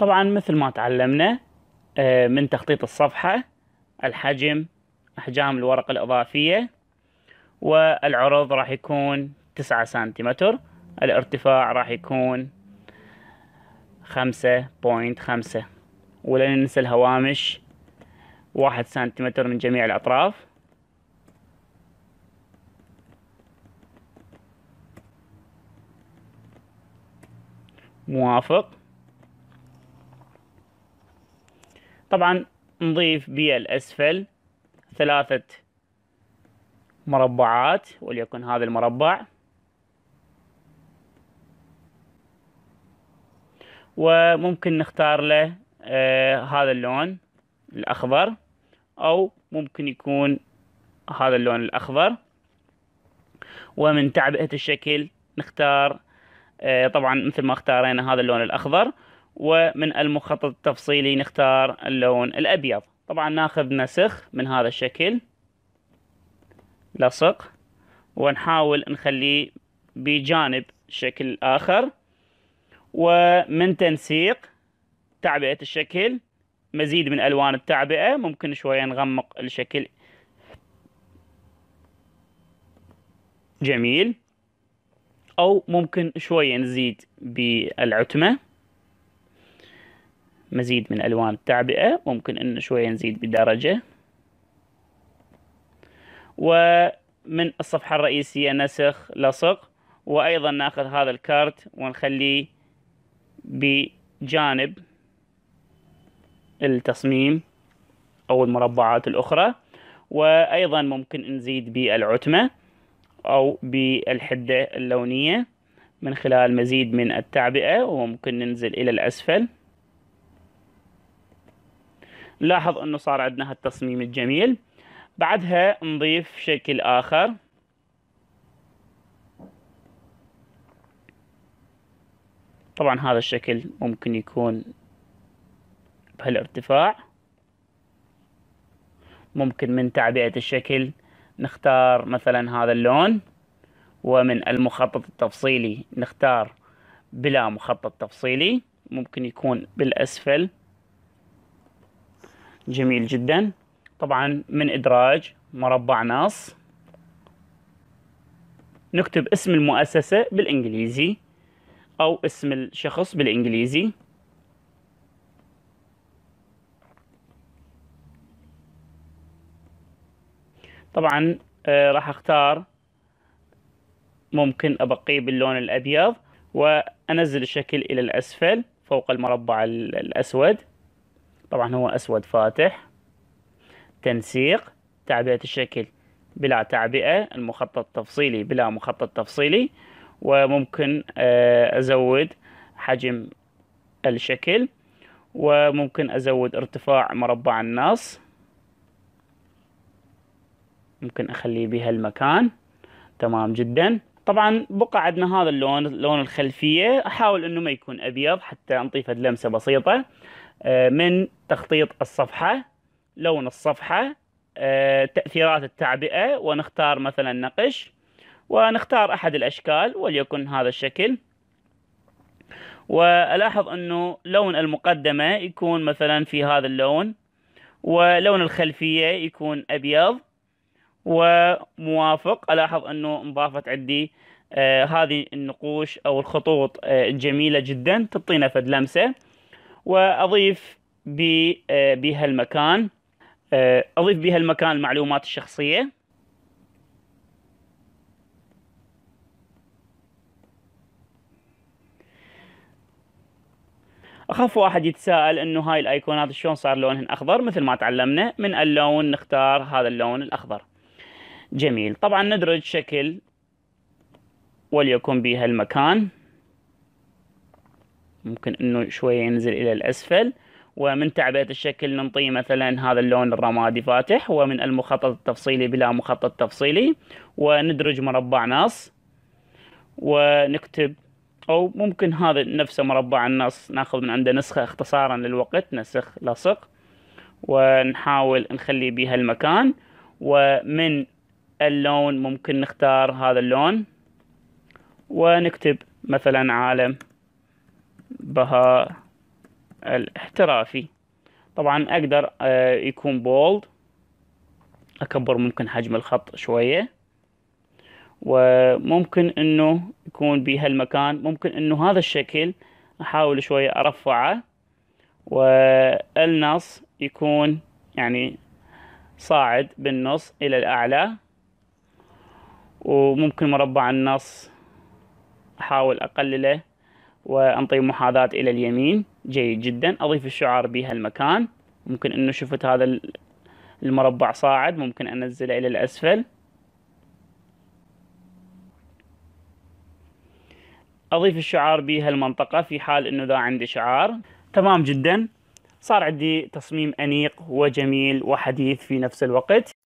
طبعا مثل ما تعلمنا آه، من تخطيط الصفحة الحجم أحجام الورقة الإضافية والعرض راح يكون تسعة سنتيمتر الارتفاع راح يكون خمسة بوينت خمسة ولا ننسى الهوامش واحد سنتيمتر من جميع الأطراف موافق طبعا نضيف بالأسفل ثلاثة مربعات وليكن هذا المربع وممكن نختار له آه، هذا اللون الأخضر أو ممكن يكون هذا اللون الأخضر ومن تعبئة الشكل نختار آه، طبعا مثل ما اختارينا هذا اللون الأخضر ومن المخطط التفصيلي نختار اللون الأبيض طبعا ناخذ مسخ من هذا الشكل لصق ونحاول نخليه بجانب شكل آخر ومن تنسيق تعبئة الشكل مزيد من ألوان التعبئة ممكن شوية نغمق الشكل جميل أو ممكن شوية نزيد بالعتمة مزيد من ألوان التعبئة ممكن أن شوية نزيد بدرجة ومن الصفحة الرئيسية نسخ لصق وأيضا ناخذ هذا الكارت ونخليه بجانب التصميم أو المربعات الأخرى وأيضا ممكن نزيد بالعتمة أو بالحدة اللونية من خلال مزيد من التعبئة وممكن ننزل إلى الأسفل لاحظ انه صار عندنا هالتصميم الجميل بعدها نضيف شكل اخر طبعا هذا الشكل ممكن يكون بهالارتفاع ممكن من تعبئة الشكل نختار مثلا هذا اللون ومن المخطط التفصيلي نختار بلا مخطط تفصيلي ممكن يكون بالأسفل جميل جدا طبعا من إدراج مربع نص نكتب اسم المؤسسة بالإنجليزي أو اسم الشخص بالإنجليزي طبعا آه، راح اختار ممكن ابقيه باللون الابيض وانزل الشكل الى الاسفل فوق المربع الاسود طبعا هو أسود فاتح تنسيق تعبئة الشكل بلا تعبئة المخطط تفصيلي بلا مخطط تفصيلي وممكن آه، أزود حجم الشكل وممكن أزود ارتفاع مربع النص ممكن أخليه بهالمكان تمام جدا طبعا بقى عندنا هذا اللون لون الخلفية أحاول أنه ما يكون أبيض حتى نضيفه لمسة بسيطة آه، من تخطيط الصفحة لون الصفحة آه، تأثيرات التعبئة ونختار مثلا نقش ونختار أحد الأشكال وليكن هذا الشكل وألاحظ أنه لون المقدمة يكون مثلا في هذا اللون ولون الخلفية يكون أبيض وموافق ألاحظ أنه انضافت عندي آه هذه النقوش أو الخطوط آه جميلة جدا تعطينا فد لمسة واضيف بها آه، المكان آه، اضيف بها المكان المعلومات الشخصيه اخاف واحد يتساءل انه هاي الايقونات شلون صار لونهن اخضر مثل ما تعلمنا من اللون نختار هذا اللون الاخضر جميل طبعا ندرج شكل وليكن بها المكان ممكن انه شوية ينزل الى الاسفل ومن تعبئة الشكل ننطي مثلا هذا اللون الرمادي فاتح ومن المخطط التفصيلي بلا مخطط تفصيلي وندرج مربع نص ونكتب او ممكن هذا نفسه مربع النص ناخذ من عنده نسخة اختصارا للوقت نسخ لصق ونحاول نخلي بها المكان ومن اللون ممكن نختار هذا اللون ونكتب مثلا عالم بها الاحترافي طبعا اقدر آه، يكون بولد اكبر ممكن حجم الخط شوية وممكن انه يكون بهالمكان ممكن انه هذا الشكل احاول شوية ارفعه والنص يكون يعني صاعد بالنص الى الاعلى وممكن مربع النص احاول اقلله وانطي محاذاة الى اليمين جيد جدا اضيف الشعار بهالمكان ممكن انه شفت هذا المربع صاعد ممكن انزله الى الاسفل اضيف الشعار بهالمنطقة في حال انه ذا عندي شعار تمام جدا صار عندي تصميم انيق وجميل وحديث في نفس الوقت